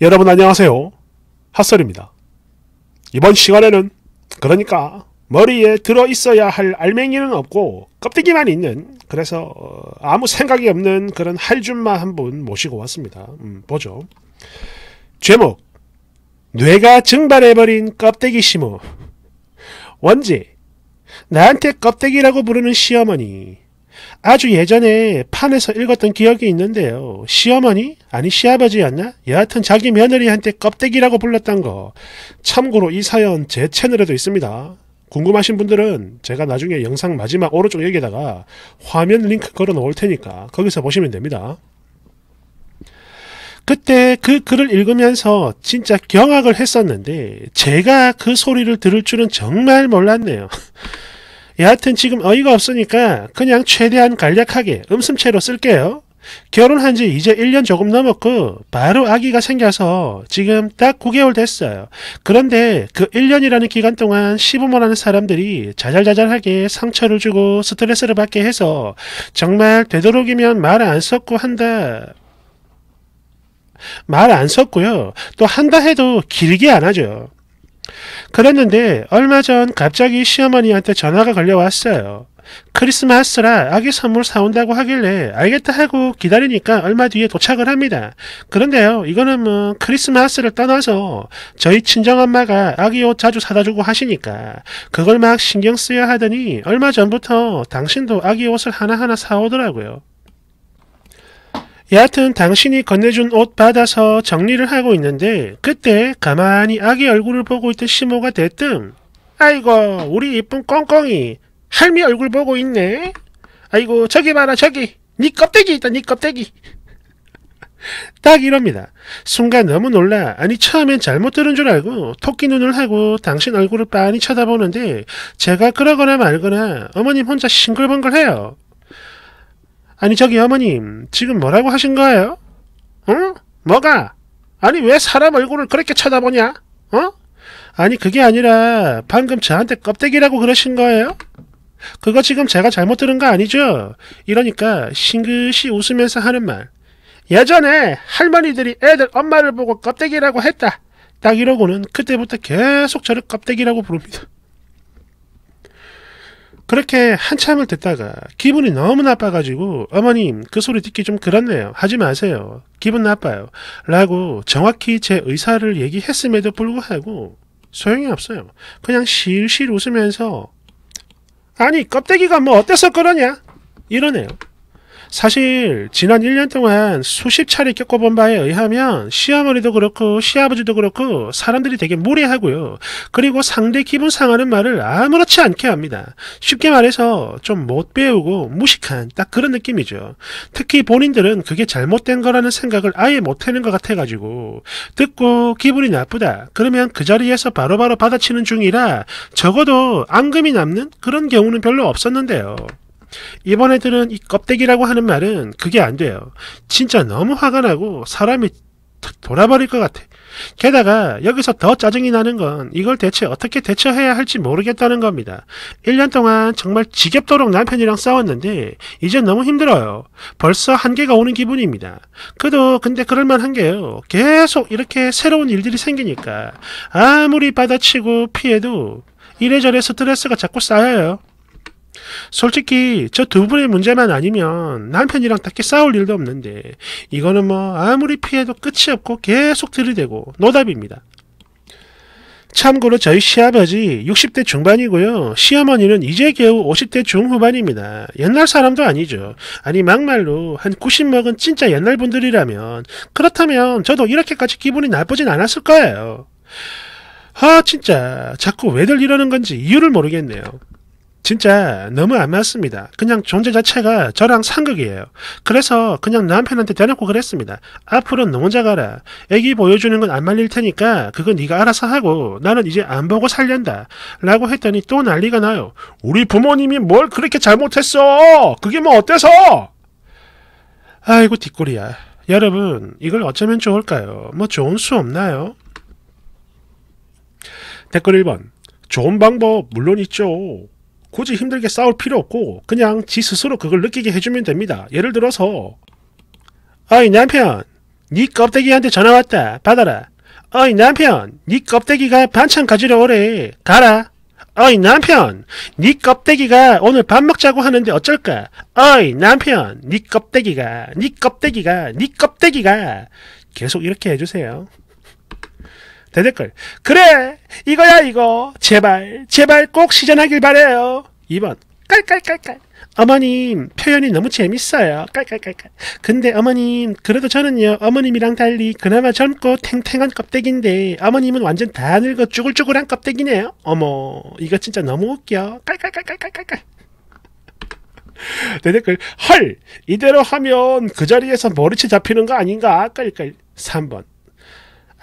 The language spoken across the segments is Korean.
여러분 안녕하세요. 핫설입니다. 이번 시간에는 그러니까 머리에 들어있어야 할 알맹이는 없고 껍데기만 있는 그래서 어, 아무 생각이 없는 그런 할줌마 한분 모시고 왔습니다. 음, 보죠. 제목 뇌가 증발해버린 껍데기 심모 원지 나한테 껍데기라고 부르는 시어머니 아주 예전에 판에서 읽었던 기억이 있는데요. 시어머니? 아니 시아버지였나? 여하튼 자기 며느리한테 껍데기라고 불렀던 거. 참고로 이 사연 제 채널에도 있습니다. 궁금하신 분들은 제가 나중에 영상 마지막 오른쪽 여기에다가 화면 링크 걸어 놓을 테니까 거기서 보시면 됩니다. 그때 그 글을 읽으면서 진짜 경악을 했었는데 제가 그 소리를 들을 줄은 정말 몰랐네요. 여하튼 지금 어이가 없으니까 그냥 최대한 간략하게 음슴채로 쓸게요. 결혼한 지 이제 1년 조금 넘었고 바로 아기가 생겨서 지금 딱 9개월 됐어요. 그런데 그 1년이라는 기간 동안 시부모라는 사람들이 자잘자잘하게 상처를 주고 스트레스를 받게 해서 정말 되도록이면 말안 섞고 한다. 말 안 섞고요. 또 한다 해도 길게 안 하죠. 그랬는데 얼마 전 갑자기 시어머니한테 전화가 걸려왔어요. 크리스마스라 아기 선물 사온다고 하길래 알겠다 하고 기다리니까 얼마 뒤에 도착을 합니다. 그런데요 이거는 뭐 크리스마스를 떠나서 저희 친정엄마가 아기 옷 자주 사다주고 하시니까 그걸 막 신경 쓰여 하더니 얼마 전부터 당신도 아기 옷을 하나하나 사오더라고요. 예, 여하튼 당신이 건네준 옷 받아서 정리를 하고 있는데 그때 가만히 아기 얼굴을 보고 있던 시모가 대뜸 아이고 우리 이쁜 꽁꽁이 할미 얼굴 보고 있네 아이고 저기 봐라 저기 니네 껍데기 있다 니네 껍데기 딱 이럽니다. 순간 너무 놀라 아니 처음엔 잘못 들은 줄 알고 토끼 눈을 하고 당신 얼굴을 빤히 쳐다보는데 제가 그러거나 말거나 어머님 혼자 싱글벙글해요. 아니 저기 어머님 지금 뭐라고 하신 거예요? 응? 뭐가? 아니 왜 사람 얼굴을 그렇게 쳐다보냐? 어? 아니 그게 아니라 방금 저한테 껍데기라고 그러신 거예요? 그거 지금 제가 잘못 들은 거 아니죠? 이러니까 싱긋이 웃으면서 하는 말 예전에 할머니들이 애들 엄마를 보고 껍데기라고 했다 딱 이러고는 그때부터 계속 저를 껍데기라고 부릅니다 그렇게 한참을 듣다가 기분이 너무 나빠가지고 어머님 그 소리 듣기 좀 그렇네요. 하지 마세요. 기분 나빠요. 라고 정확히 제 의사를 얘기했음에도 불구하고 소용이 없어요. 그냥 실실 웃으면서 아니 껍데기가 뭐 어때서 그러냐? 이러네요. 사실 지난 1년 동안 수십 차례 겪어본 바에 의하면 시어머니도 그렇고 시아버지도 그렇고 사람들이 되게 무례하고요. 그리고 상대 기분 상하는 말을 아무렇지 않게 합니다. 쉽게 말해서 좀 못 배우고 무식한 딱 그런 느낌이죠. 특히 본인들은 그게 잘못된 거라는 생각을 아예 못하는 것 같아가지고 듣고 기분이 나쁘다. 그러면 그 자리에서 바로바로 바로 받아치는 중이라 적어도 앙금이 남는 그런 경우는 별로 없었는데요. 이번 애들은 이 껍데기라고 하는 말은 그게 안 돼요. 진짜 너무 화가 나고 사람이 돌아버릴 것 같아. 게다가 여기서 더 짜증이 나는 건 이걸 대체 어떻게 대처해야 할지 모르겠다는 겁니다. 1년 동안 정말 지겹도록 남편이랑 싸웠는데 이제 너무 힘들어요. 벌써 한계가 오는 기분입니다. 그도 근데 그럴만한 게요. 계속 이렇게 새로운 일들이 생기니까 아무리 받아치고 피해도 이래저래 스트레스가 자꾸 쌓여요. 솔직히 저 두 분의 문제만 아니면 남편이랑 딱히 싸울 일도 없는데 이거는 뭐 아무리 피해도 끝이 없고 계속 들이대고 노답입니다. 참고로 저희 시아버지 60대 중반이고요. 시어머니는 이제 겨우 50대 중후반입니다. 옛날 사람도 아니죠. 아니 막말로 한90 먹은 진짜 옛날 분들이라면 그렇다면 저도 이렇게까지 기분이 나쁘진 않았을 거예요. 아 진짜 자꾸 왜들 이러는 건지 이유를 모르겠네요. 진짜 너무 안 맞습니다. 그냥 존재 자체가 저랑 상극이에요. 그래서 그냥 남편한테 대놓고 그랬습니다. 앞으로 너 혼자 가라. 애기 보여주는 건 안 말릴 테니까 그건 네가 알아서 하고 나는 이제 안 보고 살련다. 라고 했더니 또 난리가 나요. 우리 부모님이 뭘 그렇게 잘못했어. 그게 뭐 어때서? 아이고 뒷골이야. 여러분 이걸 어쩌면 좋을까요? 뭐 좋은 수 없나요? 댓글 1번 좋은 방법 물론 있죠. 굳이 힘들게 싸울 필요 없고 그냥 지 스스로 그걸 느끼게 해주면 됩니다. 예를 들어서 어이 남편 네 껍데기한테 전화 왔다 받아라 어이 남편 네 껍데기가 반찬 가지러 오래 가라 어이 남편 네 껍데기가 오늘 밥 먹자고 하는데 어쩔까 어이 남편 네 껍데기가 네 껍데기가 네 껍데기가 계속 이렇게 해주세요. 대댓글 그래 이거야 이거 제발 제발 꼭 시전하길 바래요 2번 깔깔깔깔 어머님 표현이 너무 재밌어요 깔깔깔깔 근데 어머님 그래도 저는요 어머님이랑 달리 그나마 젊고 탱탱한 껍데기인데 어머님은 완전 다 늙어 쭈글쭈글한 껍데기네요 어머 이거 진짜 너무 웃겨 깔깔깔깔깔깔깔 내 댓글 헐 이대로 하면 그 자리에서 머리채 잡히는 거 아닌가 깔깔 3번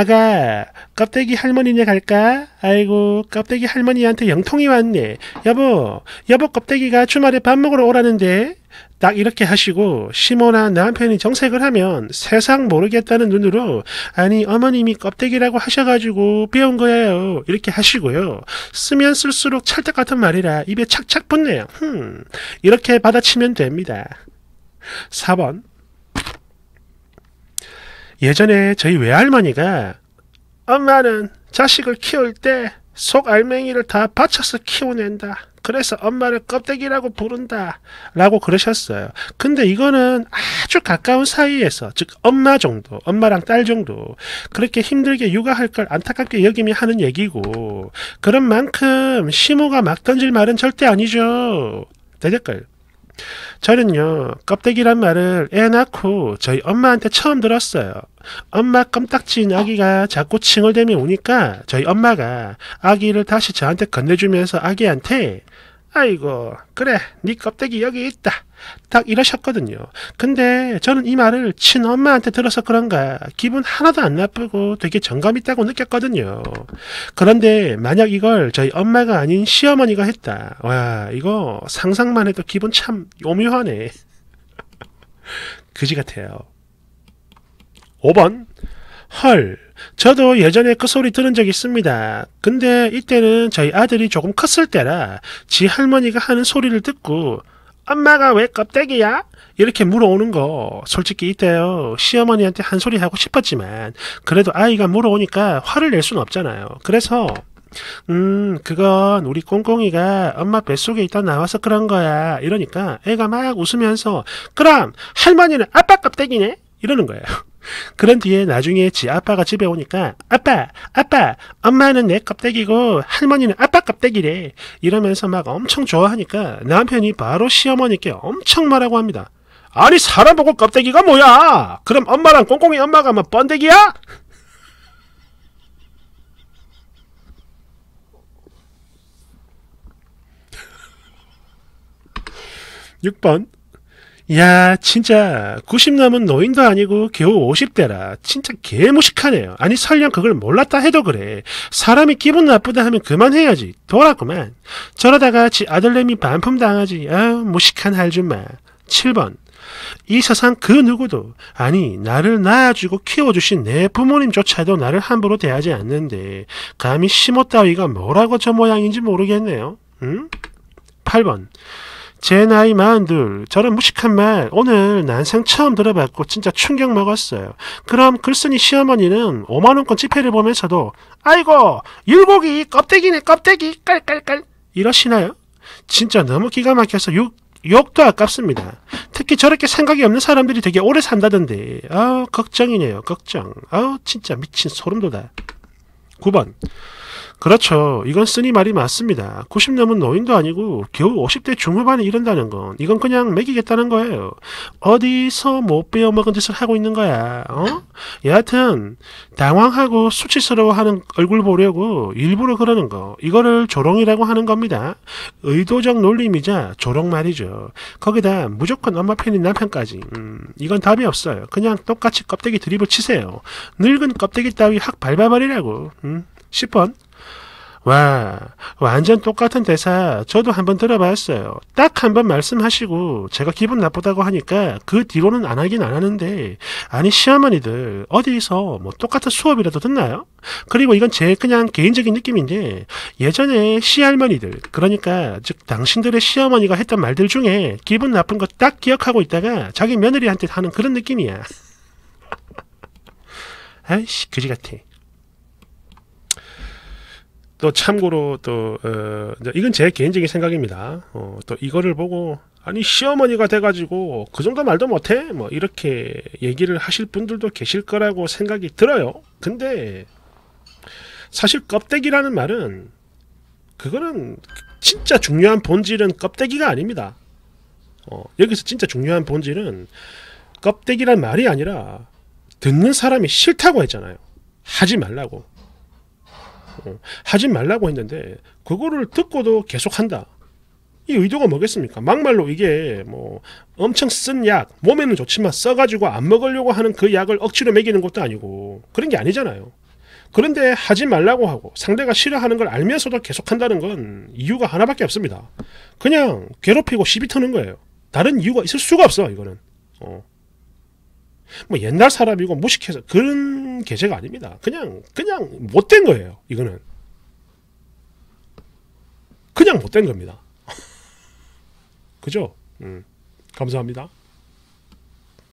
아가 껍데기 할머니네 갈까? 아이고 껍데기 할머니한테 영통이 왔네. 여보 여보 껍데기가 주말에 밥 먹으러 오라는데 딱 이렇게 하시고 시모나 남편이 정색을 하면 세상 모르겠다는 눈으로 아니 어머님이 껍데기라고 하셔가지고 배운 거예요 이렇게 하시고요 쓰면 쓸수록 찰떡 같은 말이라 입에 착착 붙네요 흠 이렇게 받아치면 됩니다 4번 예전에 저희 외할머니가 엄마는 자식을 키울 때 속 알맹이를 다 받쳐서 키워낸다. 그래서 엄마를 껍데기라고 부른다. 라고 그러셨어요. 근데 이거는 아주 가까운 사이에서, 즉, 엄마 정도, 엄마랑 딸 정도, 그렇게 힘들게 육아할 걸 안타깝게 여김이 하는 얘기고, 그런 만큼 심호가 막 던질 말은 절대 아니죠. 대댓글. 저는요, 껍데기란 말을 애 낳고 저희 엄마한테 처음 들었어요. 엄마 껌딱지인 아기가 자꾸 칭얼대며 우니까 저희 엄마가 아기를 다시 저한테 건네주면서 아기한테 아이고 그래 네 껍데기 여기 있다 딱 이러셨거든요 근데 저는 이 말을 친엄마한테 들어서 그런가 기분 하나도 안 나쁘고 되게 정감 있다고 느꼈거든요 그런데 만약 이걸 저희 엄마가 아닌 시어머니가 했다 와 이거 상상만 해도 기분 참 오묘하네 그지 같아요 5번 헐, 저도 예전에 그 소리 들은 적 있습니다. 근데 이때는 저희 아들이 조금 컸을 때라 지 할머니가 하는 소리를 듣고 엄마가 왜 껍데기야? 이렇게 물어오는 거 솔직히 이때요 시어머니한테 한 소리 하고 싶었지만 그래도 아이가 물어오니까 화를 낼 수는 없잖아요. 그래서 음, 그건 우리 꽁꽁이가 엄마 뱃속에 있다 나와서 그런 거야. 이러니까 애가 막 웃으면서, 그럼 할머니는 아빠 껍데기네? 이러는 거예요. 그런 뒤에 나중에 지 아빠가 집에 오니까 아빠, 아빠, 엄마는 내 껍데기고 할머니는 아빠 껍데기래 이러면서 막 엄청 좋아하니까 남편이 바로 시어머니께 엄청 말하고 합니다. 아니 사람 보고 껍데기가 뭐야? 그럼 엄마랑 꽁꽁이 엄마가 막 뭐 번데기야? (6번) 야 진짜 90 넘은 노인도 아니고 겨우 50대라 진짜 개무식하네요. 아니 설령 그걸 몰랐다 해도 그래. 사람이 기분 나쁘다 하면 그만해야지. 돌았구만. 저러다가 지 아들내미 반품당하지. 아 무식한 할줌마. 7번 이 세상 그 누구도 아니 나를 낳아주고 키워주신 내 부모님조차도 나를 함부로 대하지 않는데 감히 심어 따위가 뭐라고 저 모양인지 모르겠네요. 응? 8번 제 나이 마흔둘 저런 무식한 말 오늘 난생 처음 들어봤고 진짜 충격 먹었어요. 그럼 글쓴이 시어머니는 5만원권 지폐를 보면서도 아이고 율곡이 껍데기네 껍데기 깔깔깔 이러시나요? 진짜 너무 기가 막혀서 욕, 욕도 아깝습니다. 특히 저렇게 생각이 없는 사람들이 되게 오래 산다던데 아 걱정이네요 걱정 아 진짜 미친 소름 돋아 9번 그렇죠. 이건 쓰니 말이 맞습니다. 90 넘은 노인도 아니고 겨우 50대 중후반에 이른다는건 이건 그냥 먹이겠다는 거예요. 어디서 못 배워먹은 짓을 하고 있는 거야. 어? 여하튼 당황하고 수치스러워하는 얼굴 보려고 일부러 그러는 거. 이거를 조롱이라고 하는 겁니다. 의도적 놀림이자 조롱 말이죠. 거기다 무조건 엄마 편인 남편까지. 음, 이건 답이 없어요. 그냥 똑같이 껍데기 드립을 치세요. 늙은 껍데기 따위 확 밟아버리라고. 음, 10번 와, 완전 똑같은 대사 저도 한번 들어봤어요. 딱 한번 말씀하시고 제가 기분 나쁘다고 하니까 그 뒤로는 안 하긴 안 하는데 아니 시어머니들 어디서 뭐 똑같은 수업이라도 듣나요? 그리고 이건 제 그냥 개인적인 느낌인데 예전에 시할머니들 그러니까 즉 당신들의 시어머니가 했던 말들 중에 기분 나쁜 거 딱 기억하고 있다가 자기 며느리한테 하는 그런 느낌이야. 아이씨 그지 같아. 또 참고로 또 어, 이건 제 개인적인 생각입니다. 어, 또 이거를 보고 아니 시어머니가 돼가지고 그 정도 말도 못해 뭐 이렇게 얘기를 하실 분들도 계실 거라고 생각이 들어요. 근데 사실 껍데기라는 말은 그거는 진짜 중요한 본질은 껍데기가 아닙니다. 어, 여기서 진짜 중요한 본질은 껍데기란 말이 아니라 듣는 사람이 싫다고 했잖아요. 하지 말라고. 어, 하지 말라고 했는데 그거를 듣고도 계속 한다. 이 의도가 뭐겠습니까? 막말로 이게 뭐 엄청 쓴 약, 몸에는 좋지만 써가지고 안 먹으려고 하는 그 약을 억지로 먹이는 것도 아니고 그런 게 아니잖아요. 그런데 하지 말라고 하고 상대가 싫어하는 걸 알면서도 계속 한다는 건 이유가 하나밖에 없습니다. 그냥 괴롭히고 시비 트는 거예요. 다른 이유가 있을 수가 없어, 이거는. 어. 뭐 옛날 사람이고 무식해서 그런 개체가 아닙니다. 그냥 그냥 못된 거예요. 이거는 그냥 못된 겁니다. 그죠? 음, 감사합니다.